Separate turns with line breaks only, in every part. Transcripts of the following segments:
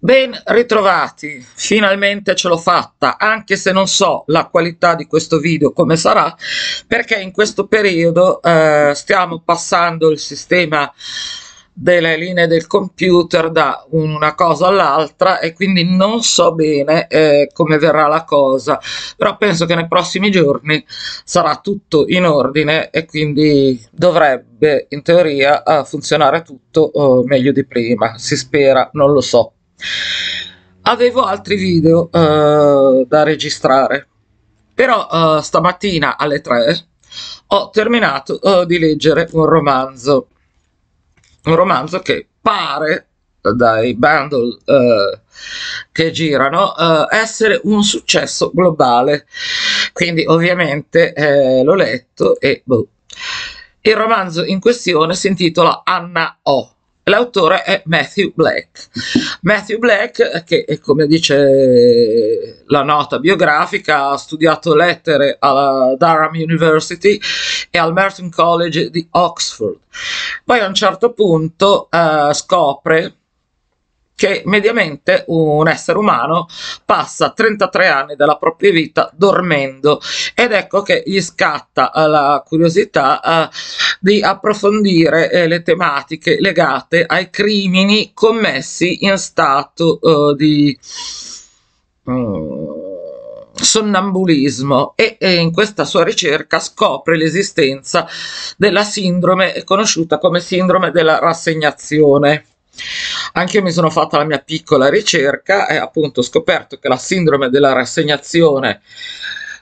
Ben ritrovati, finalmente ce l'ho fatta, anche se non so la qualità di questo video come sarà, perché in questo periodo eh, stiamo passando il sistema delle linee del computer da una cosa all'altra e quindi non so bene eh, come verrà la cosa, però penso che nei prossimi giorni sarà tutto in ordine e quindi dovrebbe in teoria eh, funzionare tutto eh, meglio di prima, si spera, non lo so. Avevo altri video eh, da registrare, però eh, stamattina alle 3 ho terminato eh, di leggere un romanzo, un romanzo che pare dai bundle eh, che girano eh, essere un successo globale quindi ovviamente eh, l'ho letto e boh. il romanzo in questione si intitola Anna O L'autore è Matthew Black. Matthew Black, eh, che eh, come dice la nota biografica, ha studiato lettere alla Durham University e al Merton College di Oxford. Poi a un certo punto eh, scopre che mediamente un essere umano passa 33 anni della propria vita dormendo ed ecco che gli scatta eh, la curiosità eh, di approfondire eh, le tematiche legate ai crimini commessi in stato eh, di mm, sonnambulismo e, e, eh, in questa sua ricerca scopre l'esistenza della sindrome conosciuta come sindrome della rassegnazione. Anche io mi sono fatta la mia piccola ricerca e appunto ho scoperto che la sindrome della rassegnazione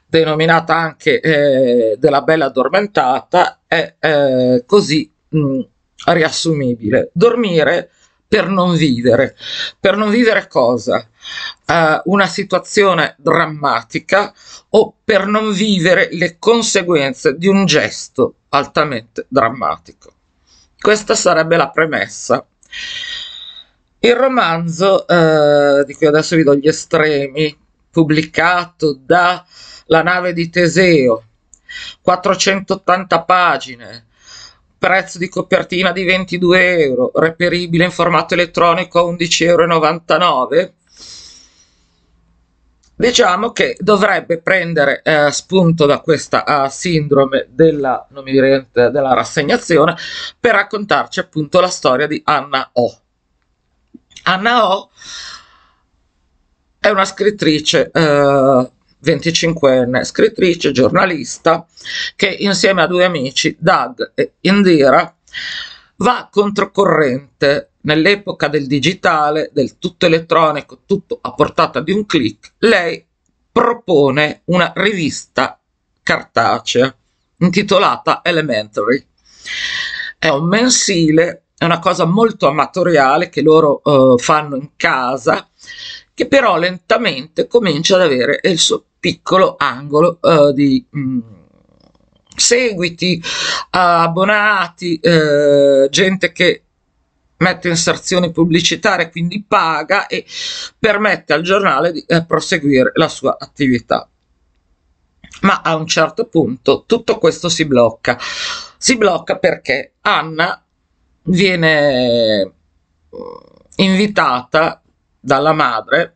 denominata anche eh, della bella addormentata è eh, così mh, riassumibile. Dormire per non vivere. Per non vivere cosa? Uh, una situazione drammatica o per non vivere le conseguenze di un gesto altamente drammatico. Questa sarebbe la premessa. Il romanzo, eh, di cui adesso vi do gli estremi, pubblicato da La nave di Teseo, 480 pagine, prezzo di copertina di 22 euro, reperibile in formato elettronico a 11,99 euro, diciamo che dovrebbe prendere eh, spunto da questa uh, sindrome della, non mi direte, della rassegnazione per raccontarci appunto la storia di Anna O. Anna O è una scrittrice eh, 25enne, scrittrice, giornalista, che insieme a due amici, Doug e Indira, va controcorrente nell'epoca del digitale, del tutto elettronico, tutto a portata di un clic. Lei propone una rivista cartacea intitolata Elementary. È un mensile è una cosa molto amatoriale che loro eh, fanno in casa, che però lentamente comincia ad avere il suo piccolo angolo eh, di mh, mm, seguiti, abbonati, eh, gente che mette inserzioni pubblicitarie, quindi paga e permette al giornale di eh, proseguire la sua attività. Ma a un certo punto tutto questo si blocca. Si blocca perché Anna viene eh, invitata dalla madre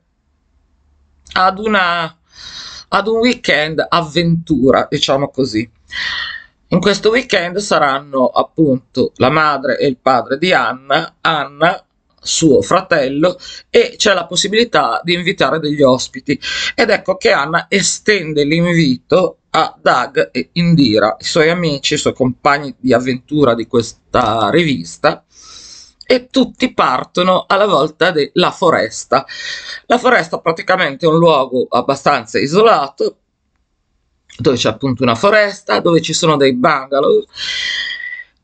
ad, una, ad un weekend avventura, diciamo così. In questo weekend saranno appunto la madre e il padre di Anna, Anna suo fratello e c'è la possibilità di invitare degli ospiti ed ecco che Anna estende l'invito a Doug e Indira, i suoi amici, i suoi compagni di avventura di questa rivista e tutti partono alla volta della foresta. La foresta praticamente è un luogo abbastanza isolato dove c'è appunto una foresta, dove ci sono dei bungalow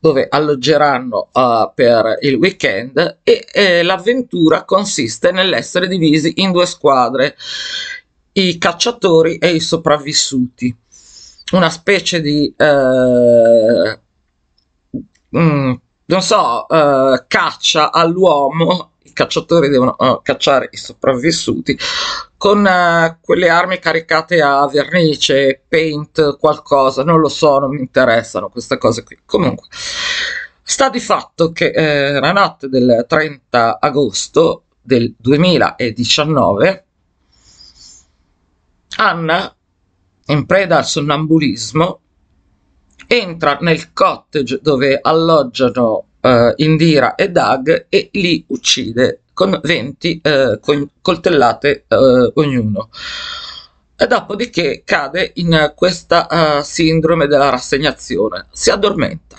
dove alloggeranno uh, per il weekend e eh, l'avventura consiste nell'essere divisi in due squadre, i cacciatori e i sopravvissuti, una specie di... Eh, mh, mm, non so, eh, caccia all'uomo cacciatori devono uh, cacciare i sopravvissuti con uh, quelle armi caricate a vernice, paint, qualcosa, non lo so, non mi interessano queste cose qui. Comunque, sta di fatto che eh, la notte del 30 agosto del 2019 Anna, in preda al sonnambulismo, entra nel cottage dove alloggiano eh, Indira e Doug e li uccide con 20 eh, co coltellate eh, ognuno. E dopodiché cade in questa eh, sindrome della rassegnazione, si addormenta.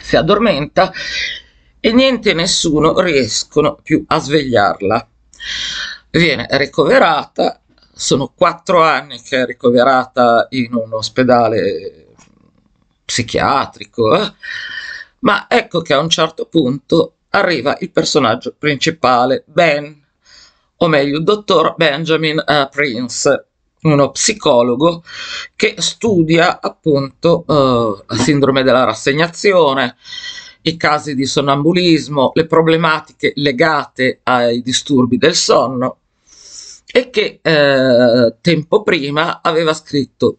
Si addormenta e niente e nessuno riescono più a svegliarla. Viene ricoverata, sono quattro anni che è ricoverata in un ospedale psichiatrico. Eh? Ma ecco che a un certo punto arriva il personaggio principale, Ben, o meglio, il dottor Benjamin uh, Prince, uno psicologo che studia appunto uh, la sindrome della rassegnazione, i casi di sonnambulismo, le problematiche legate ai disturbi del sonno e che eh, tempo prima aveva scritto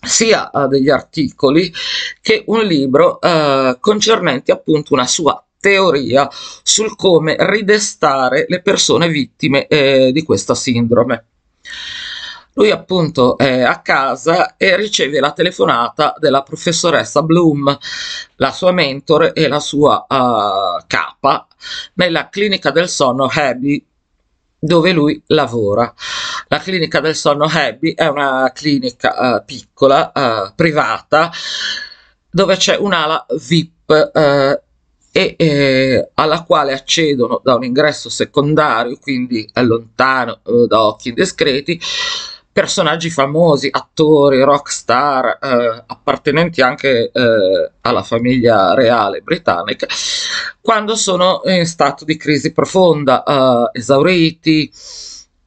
sia eh, degli articoli che un libro eh, concernente appunto una sua teoria sul come ridestare le persone vittime eh, di questa sindrome. Lui appunto è a casa e riceve la telefonata della professoressa Bloom, la sua mentore e la sua uh, capa, nella clinica del sonno Abby dove lui lavora. La clinica del sonno Abby è una clinica uh, piccola, uh, privata, dove c'è un'ala VIP uh, eh, e eh, alla quale accedono da un ingresso secondario, quindi lontano da occhi indiscreti, personaggi famosi, attori, rockstar, eh, appartenenti anche eh, alla famiglia reale britannica, quando sono in stato di crisi profonda, eh, esauriti,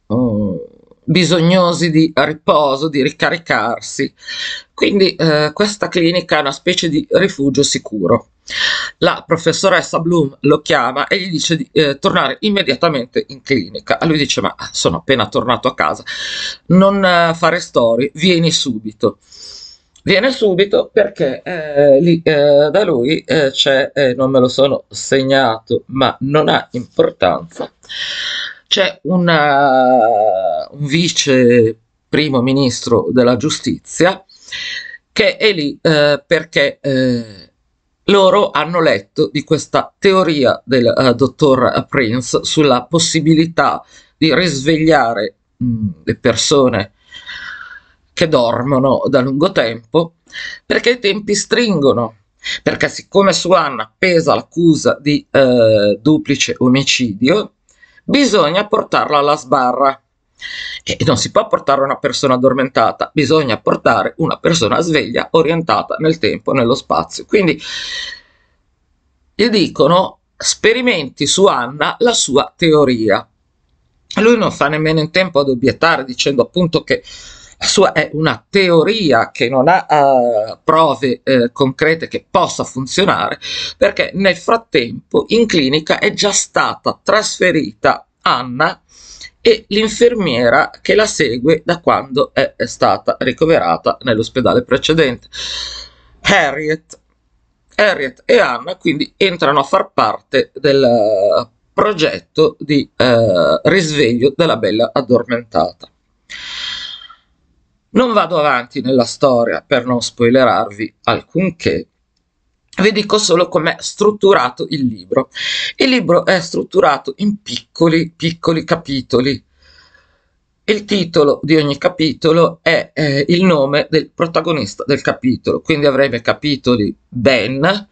eh, bisognosi di riposo, di ricaricarsi. Quindi eh, questa clinica è una specie di rifugio sicuro. La professoressa Bloom lo chiama e gli dice di eh, tornare immediatamente in clinica. lui dice: Ma sono appena tornato a casa, non eh, fare storie, vieni subito. Viene subito perché eh, lì eh, da lui eh, c'è, eh, non me lo sono segnato, ma non ha importanza c'è una, eh, un vice primo ministro della giustizia che è lì eh, perché eh, loro hanno letto di questa teoria del uh, dottor Prince sulla possibilità di risvegliare mh, mm, le persone che dormono da lungo tempo perché i tempi stringono perché siccome su Anna pesa l'accusa di eh, duplice omicidio bisogna portarla alla sbarra. E non si può portare una persona addormentata, bisogna portare una persona sveglia, orientata nel tempo nello spazio. Quindi gli dicono sperimenti su Anna la sua teoria. Lui non fa nemmeno in tempo ad obiettare dicendo appunto che la sua è una teoria che non ha uh, prove uh, concrete che possa funzionare, perché nel frattempo in clinica è già stata trasferita Anna e l'infermiera che la segue da quando è stata ricoverata nell'ospedale precedente. Harriet. Harriet e Anna quindi entrano a far parte del eh, progetto di eh, risveglio della bella addormentata. Non vado avanti nella storia per non spoilerarvi alcunché, vi dico solo com'è strutturato il libro. Il libro è strutturato in piccoli, piccoli capitoli. Il titolo di ogni capitolo è eh, il nome del protagonista del capitolo, quindi avremo i capitoli Ben,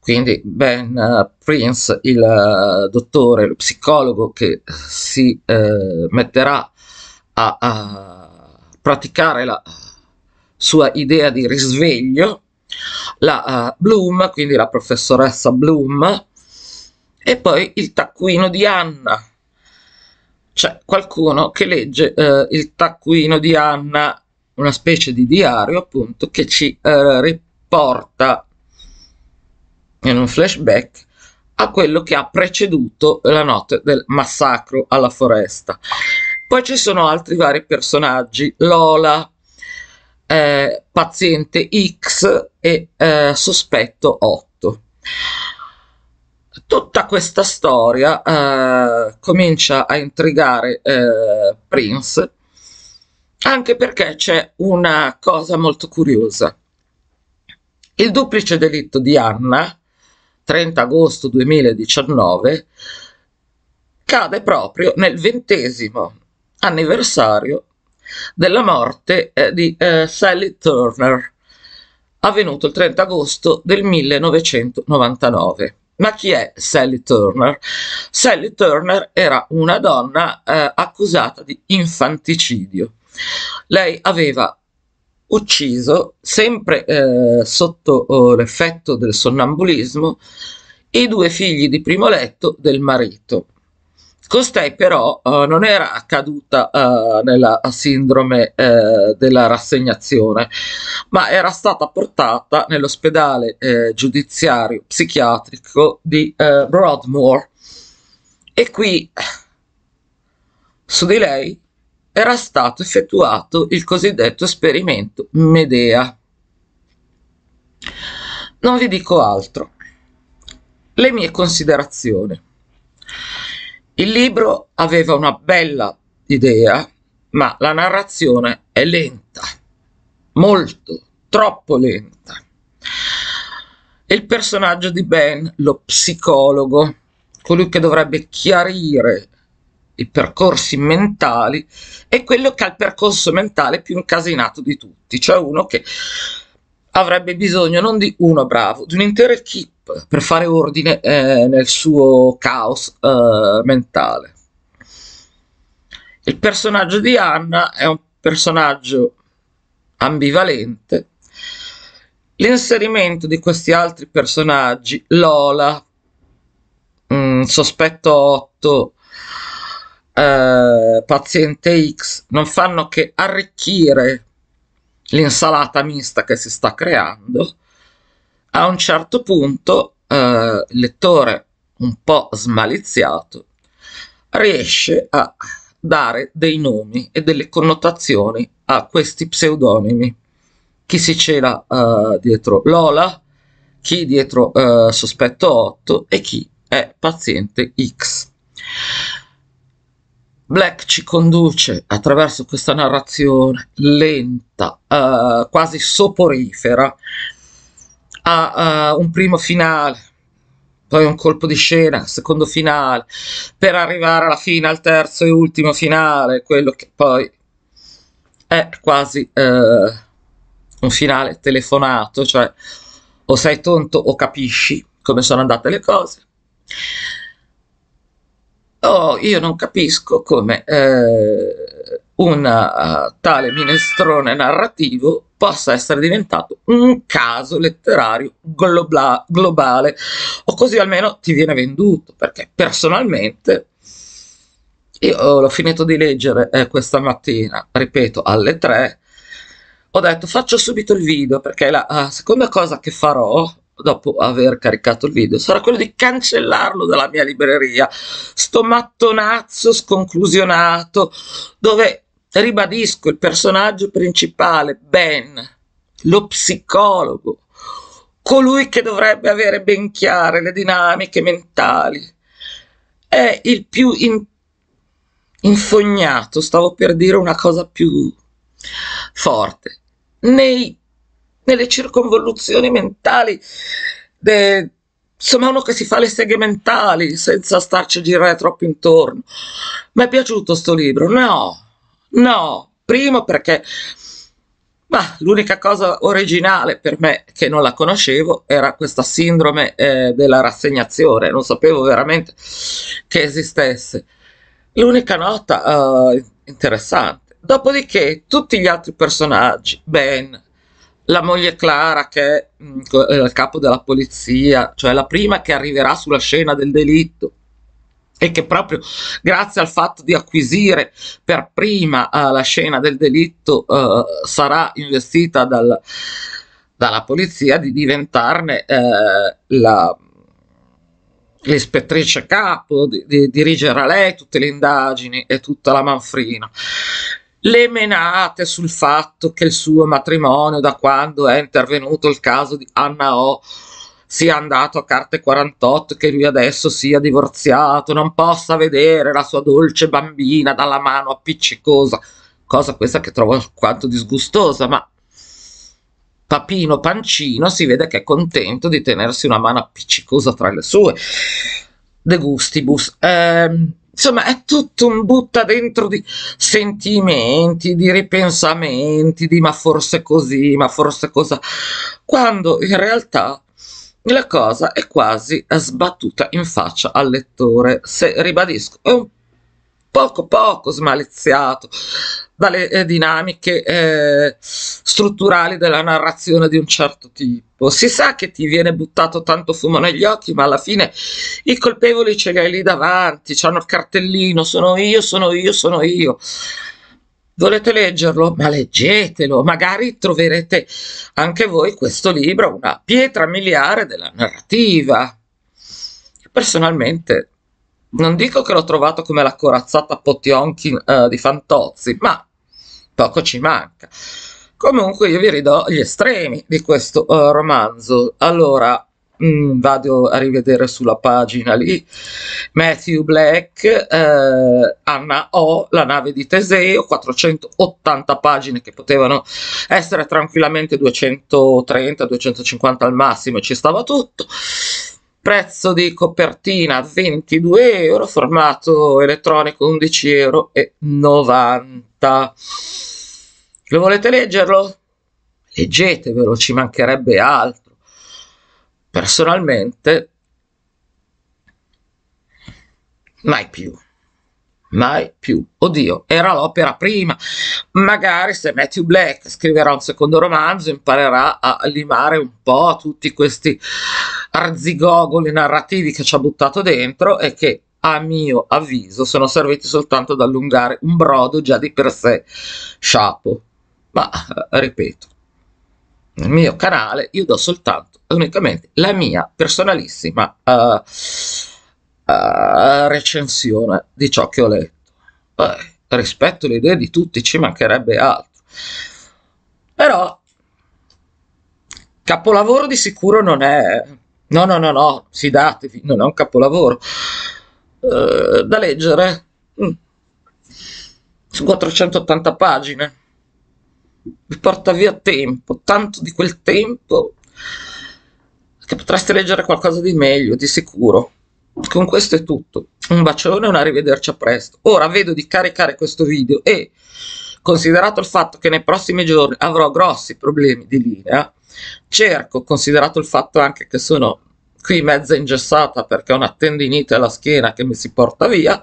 quindi Ben uh, Prince, il uh, dottore, lo psicologo che si uh, metterà a, a praticare la eh, sua idea di risveglio, la uh, Bloom, quindi la professoressa Bloom, e poi il taccuino di Anna. C'è qualcuno che legge uh, il taccuino di Anna, una specie di diario appunto, che ci uh, riporta in un flashback a quello che ha preceduto la notte del massacro alla foresta. Poi ci sono altri vari personaggi, Lola, eh, paziente X e eh, sospetto 8. Tutta questa storia eh, comincia a intrigare eh, Prince anche perché c'è una cosa molto curiosa. Il duplice delitto di Anna, 30 agosto 2019, cade proprio nel ventesimo anniversario della morte eh, di eh, Sally Turner, avvenuto il 30 agosto del 1999. Ma chi è Sally Turner? Sally Turner era una donna eh, accusata di infanticidio. Lei aveva ucciso, sempre eh, sotto oh, l'effetto del sonnambulismo, i due figli di primo letto del marito. Costei però uh, non era caduta uh, eh, nella sindrome uh, della rassegnazione, ma era stata portata nell'ospedale giudiziario psichiatrico di Broadmoor e qui su di lei era stato effettuato il cosiddetto esperimento Medea. Non vi dico altro. Le mie considerazioni. Il libro aveva una bella idea, ma la narrazione è lenta, molto, troppo lenta. Il personaggio di Ben, lo psicologo, colui che dovrebbe chiarire i percorsi mentali, è quello che ha il percorso mentale più incasinato di tutti, cioè uno che avrebbe bisogno non di uno bravo, di un'intera equip per fare ordine eh, nel suo caos eh, mentale. Il personaggio di Anna è un personaggio ambivalente. L'inserimento di questi altri personaggi, Lola, mh, mm, Sospetto 8, eh, Paziente X, non fanno che arricchire l'insalata mista che si sta creando, a un certo punto eh, il lettore un po' smaliziato riesce a dare dei nomi e delle connotazioni a questi pseudonimi. Chi si cela eh, dietro Lola, chi dietro eh, Sospetto 8 e chi è paziente X. Black ci conduce attraverso questa narrazione lenta, uh, quasi soporifera, a uh, un primo finale, poi un colpo di scena, secondo finale, per arrivare alla fine, al terzo e ultimo finale, quello che poi è quasi uh, un finale telefonato, cioè o sei tonto o capisci come sono andate le cose. Oh, io non capisco come eh, un eh, tale minestrone narrativo possa essere diventato un caso letterario globa globale o così almeno ti viene venduto perché personalmente io l'ho finito di leggere eh, questa mattina ripeto alle tre. ho detto faccio subito il video perché la, la eh, seconda cosa che farò dopo aver caricato il video sarà quello di cancellarlo dalla mia libreria. Sto mattonazzo sconclusionato dove ribadisco il personaggio principale, Ben, lo psicologo, colui che dovrebbe avere ben chiare le dinamiche mentali. È il più in... infognato, stavo per dire una cosa più forte, nei nelle circonvoluzioni mentali, de, insomma uno che si fa le seghe mentali senza starci a girare troppo intorno. Mi è piaciuto sto libro? No, no, primo perché ma, l'unica cosa originale per me che non la conoscevo era questa sindrome eh, della rassegnazione, non sapevo veramente che esistesse. L'unica nota eh, interessante. Dopodiché tutti gli altri personaggi, Ben, la moglie Clara che mm, è il capo della polizia, cioè la prima che arriverà sulla scena del delitto e che proprio grazie al fatto di acquisire per prima uh, la scena del delitto uh, sarà investita dal, dalla polizia di diventarne uh, la l'ispettrice capo, di, di, dirigerà lei tutte le indagini e tutta la manfrina le menate sul fatto che il suo matrimonio, da quando è intervenuto il caso di Anna O, sia andato a carte 48, che lui adesso sia divorziato, non possa vedere la sua dolce bambina dalla mano appiccicosa, cosa questa che trovo alquanto disgustosa, ma Papino Pancino si vede che è contento di tenersi una mano appiccicosa tra le sue. De Gustibus. Eh, insomma è tutto un butta dentro di sentimenti, di ripensamenti, di ma forse così, ma forse cosa, quando in realtà la cosa è quasi sbattuta in faccia al lettore. Se ribadisco, è un poco poco smaliziato dalle eh, dinamiche eh, strutturali della narrazione di un certo tipo. Si sa che ti viene buttato tanto fumo negli occhi, ma alla fine i colpevoli ce li hai lì davanti, hanno il cartellino, sono io, sono io, sono io. Volete leggerlo? Ma leggetelo, magari troverete anche voi questo libro, una pietra miliare della narrativa. Personalmente non dico che l'ho trovato come la corazzata Potionkin eh, di Fantozzi, ma poco ci manca. Comunque io vi ridò gli estremi di questo eh, romanzo. Allora, mh, mm, vado a rivedere sulla pagina lì, Matthew Black, eh, Anna O, La nave di Teseo, 480 pagine che potevano essere tranquillamente 230-250 al massimo, e ci stava tutto prezzo di copertina 22 euro, formato elettronico 11,90 euro. Lo volete leggerlo? Leggetevelo, ci mancherebbe altro. Personalmente, mai più. Mai più. Oddio, era l'opera prima. Magari se Matthew Black scriverà un secondo romanzo imparerà a limare un po' tutti questi arzigogoli narrativi che ci ha buttato dentro e che a mio avviso sono serviti soltanto ad allungare un brodo già di per sé sciapo. Ma eh, ripeto, nel mio canale io do soltanto unicamente la mia personalissima uh, uh, recensione di ciò che ho letto. Beh, rispetto le idee di tutti, ci mancherebbe altro. Però capolavoro di sicuro non è No, no, no, no, fidatevi, non è un capolavoro. Uh, da leggere. Mm. Su 480 pagine. Vi porta via tempo, tanto di quel tempo che potreste leggere qualcosa di meglio, di sicuro. Con questo è tutto. Un bacione e un arrivederci a presto. Ora vedo di caricare questo video e, considerato il fatto che nei prossimi giorni avrò grossi problemi di linea, cerco, considerato il fatto anche che sono qui mezza ingessata perché ho una tendinite alla schiena che mi si porta via,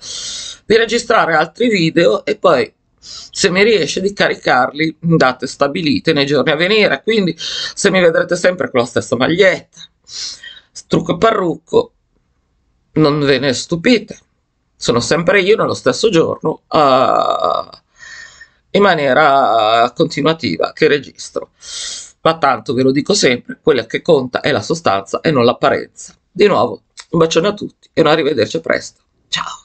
di registrare altri video e poi se mi riesce di caricarli in date stabilite nei giorni a venire, quindi se mi vedrete sempre con la stessa maglietta, trucco parrucco, non ve ne stupite, sono sempre io nello stesso giorno uh, in maniera continuativa che registro ma tanto ve lo dico sempre, quella che conta è la sostanza e non l'apparenza. Di nuovo, un bacione a tutti e un arrivederci presto. Ciao!